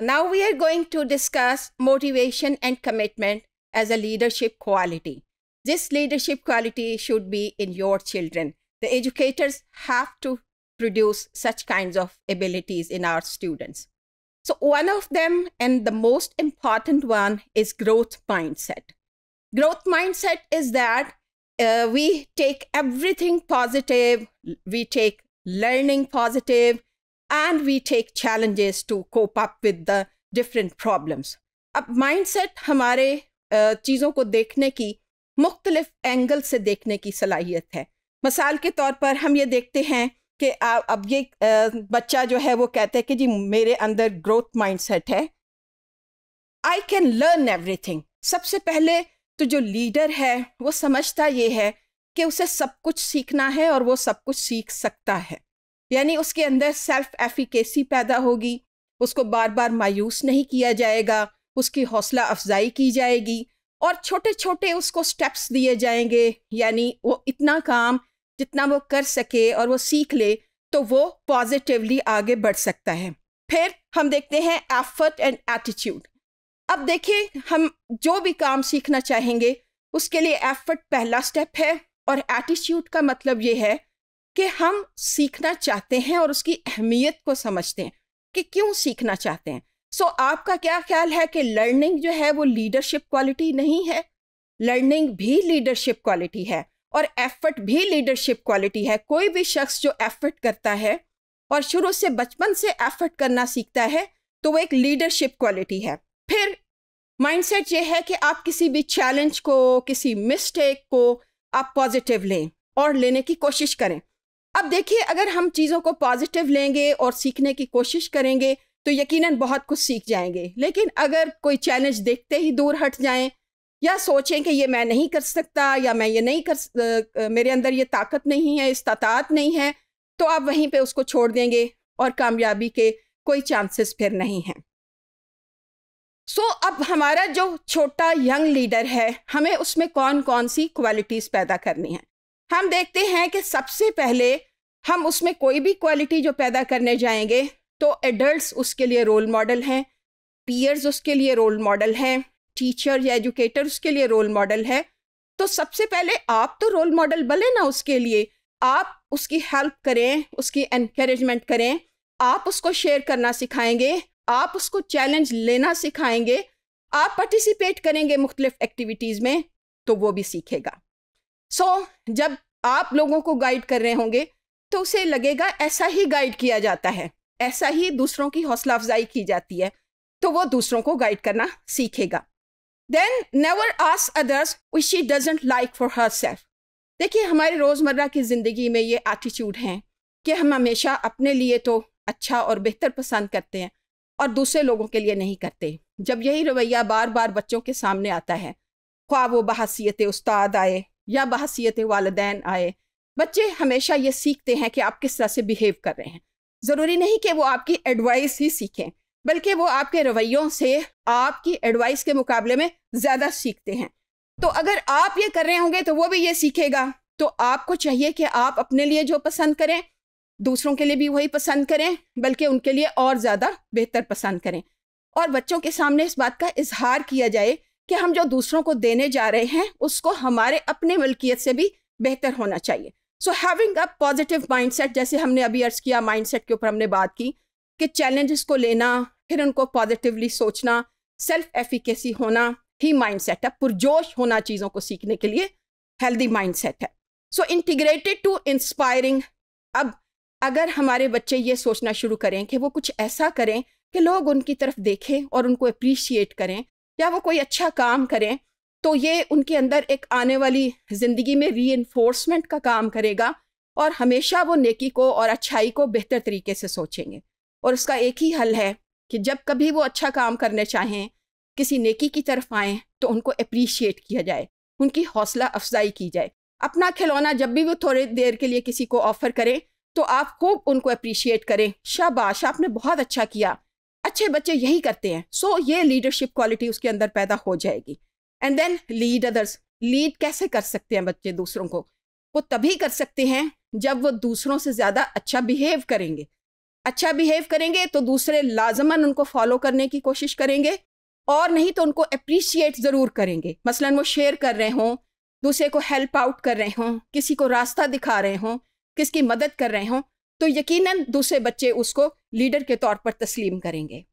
Now we are going to discuss motivation and commitment as a leadership quality. This leadership quality should be in your children. The educators have to produce such kinds of abilities in our students. So one of them and the most important one is growth mindset. Growth mindset is that uh, we take everything positive, we take learning positive, and we take challenges to cope up with the different problems अब mindset हमारे चीज़ों को देखने की मुख्तलिफ angle से देखने की सलाहियत है मिसाल के तौर पर हम ये देखते हैं कि अब ये बच्चा जो है वो कहते हैं कि जी मेरे अंदर ग्रोथ माइंडसेट है आई कैन लर्न एवरीथिंग सबसे पहले तो जो लीडर है वो समझता ये है कि उसे सब कुछ सीखना है और वो सब कुछ सीख सकता है यानी उसके अंदर सेल्फ एफिकेसी पैदा होगी उसको बार बार मायूस नहीं किया जाएगा उसकी हौसला अफजाई की जाएगी और छोटे छोटे उसको स्टेप्स दिए जाएंगे यानी वो इतना काम जितना वो कर सके और वो सीख ले तो वो पॉजिटिवली आगे बढ़ सकता है फिर हम देखते हैं एफर्ट एंड एटीट्यूड अब देखिए हम जो भी काम सीखना चाहेंगे उसके लिए एफर्ट पहला स्टेप है और एटीट्यूड का मतलब ये है कि हम सीखना चाहते हैं और उसकी अहमियत को समझते हैं कि क्यों सीखना चाहते हैं सो so, आपका क्या ख्याल है कि लर्निंग जो है वो लीडरशिप क्वालिटी नहीं है लर्निंग भी लीडरशिप क्वालिटी है और एफर्ट भी लीडरशिप क्वालिटी है कोई भी शख्स जो एफर्ट करता है और शुरू से बचपन से एफर्ट करना सीखता है तो वो एक लीडरशिप क्वालिटी है फिर माइंडसेट ये है कि आप किसी भी चैलेंज को किसी मिस्टेक को आप पॉजिटिव लें और लेने की कोशिश करें अब देखिए अगर हम चीज़ों को पॉजिटिव लेंगे और सीखने की कोशिश करेंगे तो यकीनन बहुत कुछ सीख जाएंगे लेकिन अगर कोई चैलेंज देखते ही दूर हट जाएं या सोचें कि ये मैं नहीं कर सकता या मैं ये नहीं कर मेरे अंदर ये ताकत नहीं है इस्तात नहीं है तो आप वहीं पे उसको छोड़ देंगे और कामयाबी के कोई चांसेस फिर नहीं हैं सो so, अब हमारा जो छोटा यंग लीडर है हमें उसमें कौन कौन सी क्वालिटीज़ पैदा करनी है हम देखते हैं कि सबसे पहले हम उसमें कोई भी क्वालिटी जो पैदा करने जाएंगे तो एडल्ट उसके लिए रोल मॉडल हैं पीयर्स उसके लिए रोल मॉडल हैं टीचर या एजुकेटर उसके लिए रोल मॉडल है तो सबसे पहले आप तो रोल मॉडल बने ना उसके लिए आप उसकी हेल्प करें उसकी एनकरेजमेंट करें आप उसको शेयर करना सिखाएंगे आप उसको चैलेंज लेना सिखाएंगे आप पार्टिसिपेट करेंगे मुख्तलिफ एक्टिविटीज़ में तो वो भी सीखेगा सो so, जब आप लोगों को गाइड कर रहे होंगे तो उसे लगेगा ऐसा ही गाइड किया जाता है ऐसा ही दूसरों की हौसला अफजाई की जाती है तो वो दूसरों को गाइड करना सीखेगा then never ask others which she doesn't like for herself देखिए हमारे रोज़मर्रा की ज़िंदगी में ये एटीट्यूड हैं कि हम हमेशा अपने लिए तो अच्छा और बेहतर पसंद करते हैं और दूसरे लोगों के लिए नहीं करते जब यही रवैया बार बार बच्चों के सामने आता है ख्वा वो बहसीत उस्ताद आए या बहसीत वालदेन आए बच्चे हमेशा ये सीखते हैं कि आप किस तरह से बिहेव कर रहे हैं ज़रूरी नहीं कि वो आपकी एडवाइस ही सीखें बल्कि वो आपके रवैयों से आपकी एडवाइस के मुकाबले में ज़्यादा सीखते हैं तो अगर आप ये कर रहे होंगे तो वो भी ये सीखेगा तो आपको चाहिए कि आप अपने लिए जो पसंद करें दूसरों के लिए भी वही पसंद करें बल्कि उनके लिए और ज़्यादा बेहतर पसंद करें और बच्चों के सामने इस बात का इजहार किया जाए कि हम जो दूसरों को देने जा रहे हैं उसको हमारे अपने मलकियत से भी बेहतर होना चाहिए so having a positive mindset जैसे हमने अभी अर्ज किया माइंडसेट के ऊपर हमने बात की कि चैलेंजेस को लेना फिर उनको पॉजिटिवली सोचना सेल्फ एफिकेसी होना ही माइंड सेट है पुरजोश होना चीज़ों को सीखने के लिए हेल्दी माइंड सेट है सो इंटीग्रेटेड टू इंस्पायरिंग अब अगर हमारे बच्चे ये सोचना शुरू करें कि वो कुछ ऐसा करें कि लोग उनकी तरफ देखें और उनको अप्रिशिएट करें या वो कोई अच्छा काम करें तो ये उनके अंदर एक आने वाली ज़िंदगी में री का काम करेगा और हमेशा वो नेकी को और अच्छाई को बेहतर तरीके से सोचेंगे और उसका एक ही हल है कि जब कभी वो अच्छा काम करने चाहें किसी नेकी की तरफ आएँ तो उनको अप्रीशिएट किया जाए उनकी हौसला अफजाई की जाए अपना खिलौना जब भी वो थोड़ी देर के लिए किसी को ऑफ़र करें तो आप खूब उनको अप्रीशिएट करें शाबाश आपने बहुत अच्छा किया अच्छे बच्चे यही करते हैं सो ये लीडरशिप क्वालिटी उसके अंदर पैदा हो जाएगी and then lead others lead कैसे कर सकते हैं बच्चे दूसरों को वो तभी कर सकते हैं जब वो दूसरों से ज़्यादा अच्छा बिहेव करेंगे अच्छा बिहेव करेंगे तो दूसरे लाजमन उनको फॉलो करने की कोशिश करेंगे और नहीं तो उनको अप्रिशिएट ज़रूर करेंगे मसलन वो शेयर कर रहे हों दूसरे को हेल्प आउट कर रहे हों किसी को रास्ता दिखा रहे हों किसकी मदद कर रहे हों तो यकीनन दूसरे बच्चे उसको लीडर के तौर पर तस्लीम करेंगे